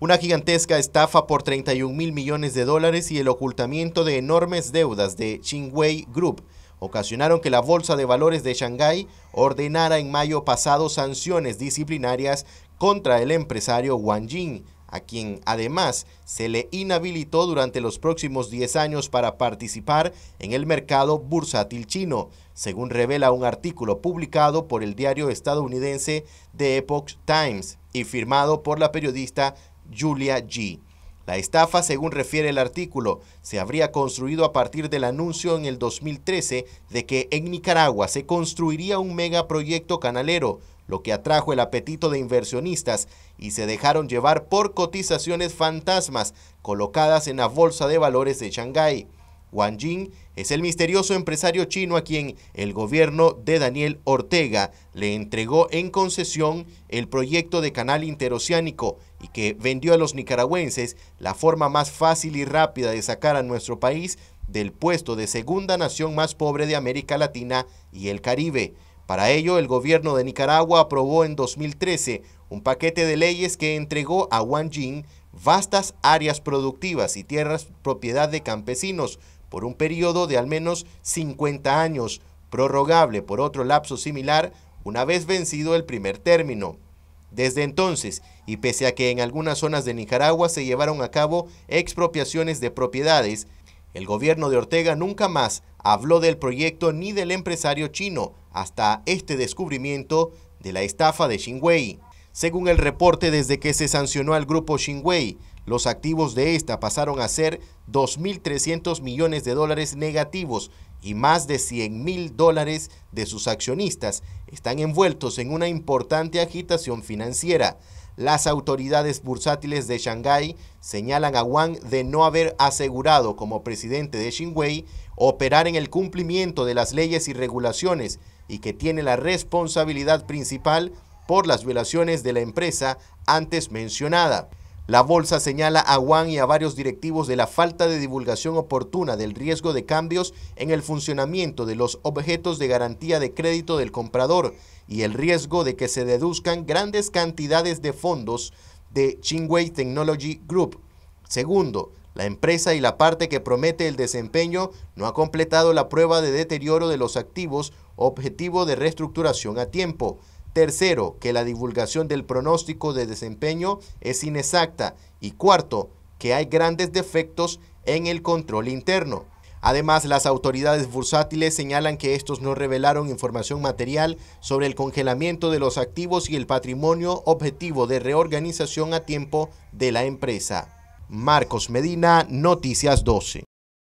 Una gigantesca estafa por 31 mil millones de dólares y el ocultamiento de enormes deudas de Xinhua Group ocasionaron que la Bolsa de Valores de Shanghái ordenara en mayo pasado sanciones disciplinarias contra el empresario Wang Jing, a quien además se le inhabilitó durante los próximos 10 años para participar en el mercado bursátil chino, según revela un artículo publicado por el diario estadounidense The Epoch Times y firmado por la periodista Julia G. La estafa, según refiere el artículo, se habría construido a partir del anuncio en el 2013 de que en Nicaragua se construiría un megaproyecto canalero, lo que atrajo el apetito de inversionistas y se dejaron llevar por cotizaciones fantasmas colocadas en la bolsa de valores de Shanghái. Wang Jing es el misterioso empresario chino a quien el gobierno de Daniel Ortega le entregó en concesión el proyecto de canal interoceánico y que vendió a los nicaragüenses la forma más fácil y rápida de sacar a nuestro país del puesto de segunda nación más pobre de América Latina y el Caribe. Para ello, el gobierno de Nicaragua aprobó en 2013 un paquete de leyes que entregó a Wang Jing vastas áreas productivas y tierras propiedad de campesinos por un periodo de al menos 50 años, prorrogable por otro lapso similar una vez vencido el primer término. Desde entonces, y pese a que en algunas zonas de Nicaragua se llevaron a cabo expropiaciones de propiedades, el gobierno de Ortega nunca más habló del proyecto ni del empresario chino hasta este descubrimiento de la estafa de Xingwei. Según el reporte, desde que se sancionó al grupo Xinhui, los activos de esta pasaron a ser 2.300 millones de dólares negativos y más de 100 mil dólares de sus accionistas están envueltos en una importante agitación financiera. Las autoridades bursátiles de Shanghái señalan a Wang de no haber asegurado como presidente de Xinhui operar en el cumplimiento de las leyes y regulaciones y que tiene la responsabilidad principal por las violaciones de la empresa antes mencionada. La bolsa señala a Wang y a varios directivos de la falta de divulgación oportuna del riesgo de cambios en el funcionamiento de los objetos de garantía de crédito del comprador y el riesgo de que se deduzcan grandes cantidades de fondos de Chingwei Technology Group. Segundo, la empresa y la parte que promete el desempeño no ha completado la prueba de deterioro de los activos objetivo de reestructuración a tiempo. Tercero, que la divulgación del pronóstico de desempeño es inexacta. Y cuarto, que hay grandes defectos en el control interno. Además, las autoridades bursátiles señalan que estos no revelaron información material sobre el congelamiento de los activos y el patrimonio objetivo de reorganización a tiempo de la empresa. Marcos Medina, Noticias 12.